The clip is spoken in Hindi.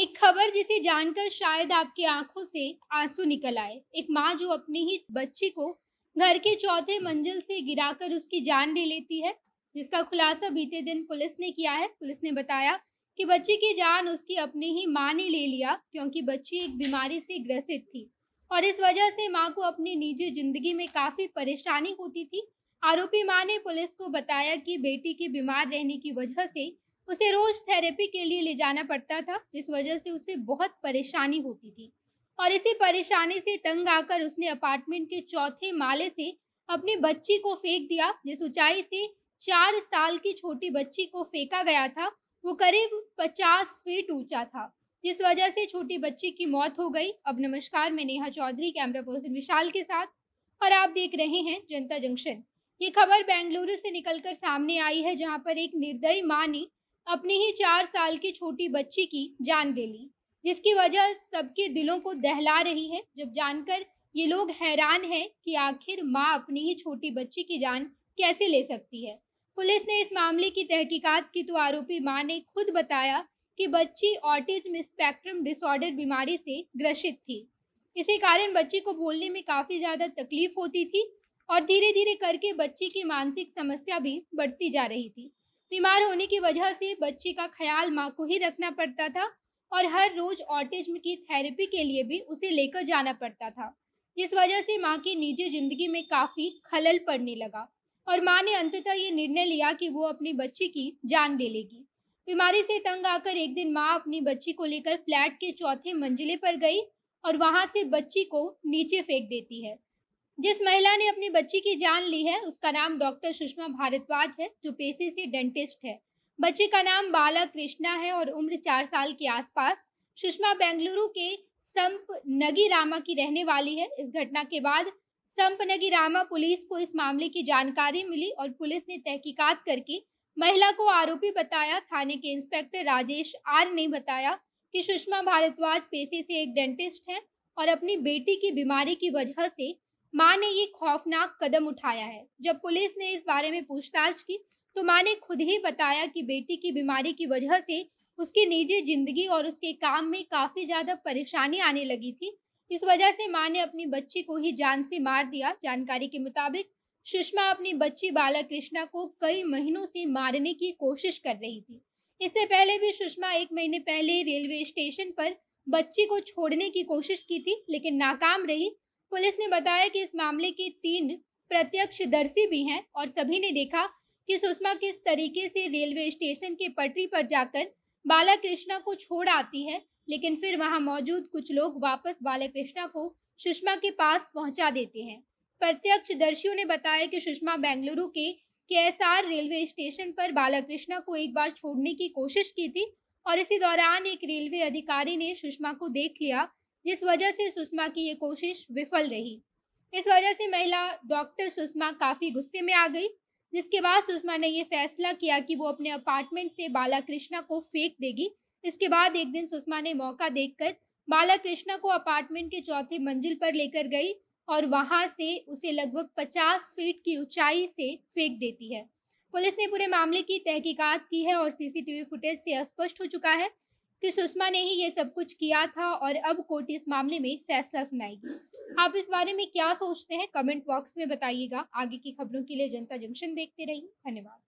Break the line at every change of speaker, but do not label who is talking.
एक खबर जिसे जानकर शायद आपकी आंखों से आंसू निकल आए एक माँ जो अपनी ही बच्ची को घर के चौथे मंजिल से गिराकर उसकी जान ले लेती है जिसका खुलासा बीते दिन पुलिस ने किया है पुलिस ने बताया कि बच्ची की जान उसकी अपनी ही माँ ने ले लिया क्योंकि बच्ची एक बीमारी से ग्रसित थी और इस वजह से माँ को अपनी निजी जिंदगी में काफ़ी परेशानी होती थी आरोपी माँ ने पुलिस को बताया कि बेटी के बीमार रहने की वजह से उसे रोज थेरेपी के लिए ले जाना पड़ता था जिस वजह से उसे बहुत परेशानी होती थी और इसी परेशानी से तंग आकर उसने अपार्टमेंट के चौथे माले से अपनी बच्ची को फेंक दिया जिस ऊंचाई से चार साल की छोटी बच्ची को फेंका गया था वो करीब पचास फीट ऊंचा था जिस वजह से छोटी बच्ची की मौत हो गई अब नमस्कार मैं नेहा चौधरी कैमरा पर्सन विशाल के साथ और आप देख रहे हैं जनता जंक्शन ये खबर बेंगलुरु से निकलकर सामने आई है जहां पर एक निर्दयी माँ ने अपनी ही चार साल की छोटी बच्ची की जान ले ली जिसकी वजह सबके दिलों को दहला रही है जब जानकर ये लोग हैरान हैं कि आखिर माँ अपनी ही छोटी बच्ची की जान कैसे ले सकती है पुलिस ने इस मामले की तहकीकात की तो आरोपी माँ ने खुद बताया कि बच्ची ऑटिज्म स्पेक्ट्रम डिसऑर्डर बीमारी से ग्रसित थी इसी कारण बच्ची को बोलने में काफ़ी ज़्यादा तकलीफ होती थी और धीरे धीरे करके बच्ची की मानसिक समस्या भी बढ़ती जा रही थी बीमार होने की वजह से बच्चे का ख्याल माँ को ही रखना पड़ता था और हर रोज ऑटिज्म की थेरेपी के लिए भी उसे लेकर जाना पड़ता था जिस वजह से माँ की निजी जिंदगी में काफ़ी खलल पड़ने लगा और माँ ने अंततः ये निर्णय लिया कि वो अपनी बच्ची की जान दे लेगी बीमारी से तंग आकर एक दिन माँ अपनी बच्ची को लेकर फ्लैट के चौथे मंजिले पर गई और वहाँ से बच्ची को नीचे फेंक देती है जिस महिला ने अपनी बच्ची की जान ली है उसका नाम डॉक्टर सुषमा भारद्वाज है जो पेशे से डेंटिस्ट है बच्ची का नाम बाला कृष्णा है और उम्र चार साल के आसपास सुषमा बेंगलुरु के संप नगी रामा की रहने वाली है इस घटना के बाद संप नगी रामा पुलिस को इस मामले की जानकारी मिली और पुलिस ने तहकीकात करके महिला को आरोपी बताया थाने के इंस्पेक्टर राजेश आर ने बताया कि सुषमा भारद्वाज पेशे से एक डेंटिस्ट हैं और अपनी बेटी की बीमारी की वजह से मां ने ये खौफनाक कदम उठाया है जब पुलिस ने इस बारे में पूछताछ की तो मां ने खुद ही बताया कि बेटी की बीमारी की वजह से उसकी निजी जिंदगी और उसके काम में काफ़ी ज़्यादा परेशानी आने लगी थी इस वजह से मां ने अपनी बच्ची को ही जान से मार दिया जानकारी के मुताबिक सुषमा अपनी बच्ची बाला कृष्णा को कई महीनों से मारने की कोशिश कर रही थी इससे पहले भी सुषमा एक महीने पहले रेलवे स्टेशन पर बच्ची को छोड़ने की कोशिश की थी लेकिन नाकाम रही पुलिस ने बताया कि इस मामले के तीन प्रत्यक्षदर्शी भी हैं और सभी ने देखा कि सुषमा किस तरीके से रेलवे स्टेशन के पटरी पर जाकर बाला कृष्णा को छोड़ आती है लेकिन फिर वहां मौजूद कुछ लोग वापस बाला कृष्णा को सुषमा के पास पहुंचा देते हैं प्रत्यक्षदर्शियों ने बताया कि सुषमा बेंगलुरु के के रेलवे स्टेशन पर बालाकृष्णा को एक बार छोड़ने की कोशिश की थी और इसी दौरान एक रेलवे अधिकारी ने सुषमा को देख लिया जिस वजह से सुषमा की ये कोशिश विफल रही इस वजह से महिला डॉक्टर सुषमा काफ़ी गुस्से में आ गई जिसके बाद सुषमा ने यह फैसला किया कि वो अपने अपार्टमेंट से बालाकृष्णा को फेंक देगी इसके बाद एक दिन सुषमा ने मौका देखकर बालाकृष्णा को अपार्टमेंट के चौथे मंजिल पर लेकर गई और वहां से उसे लगभग 50 फीट की ऊंचाई से फेंक देती है पुलिस ने पूरे मामले की तहकीकात की है और सीसीटीवी फुटेज से स्पष्ट हो चुका है कि सुषमा ने ही ये सब कुछ किया था और अब कोर्ट इस मामले में फैसला सुनाएगी आप इस बारे में क्या सोचते हैं कमेंट बॉक्स में बताइएगा आगे की खबरों के लिए जनता जंक्शन देखते रहिए धन्यवाद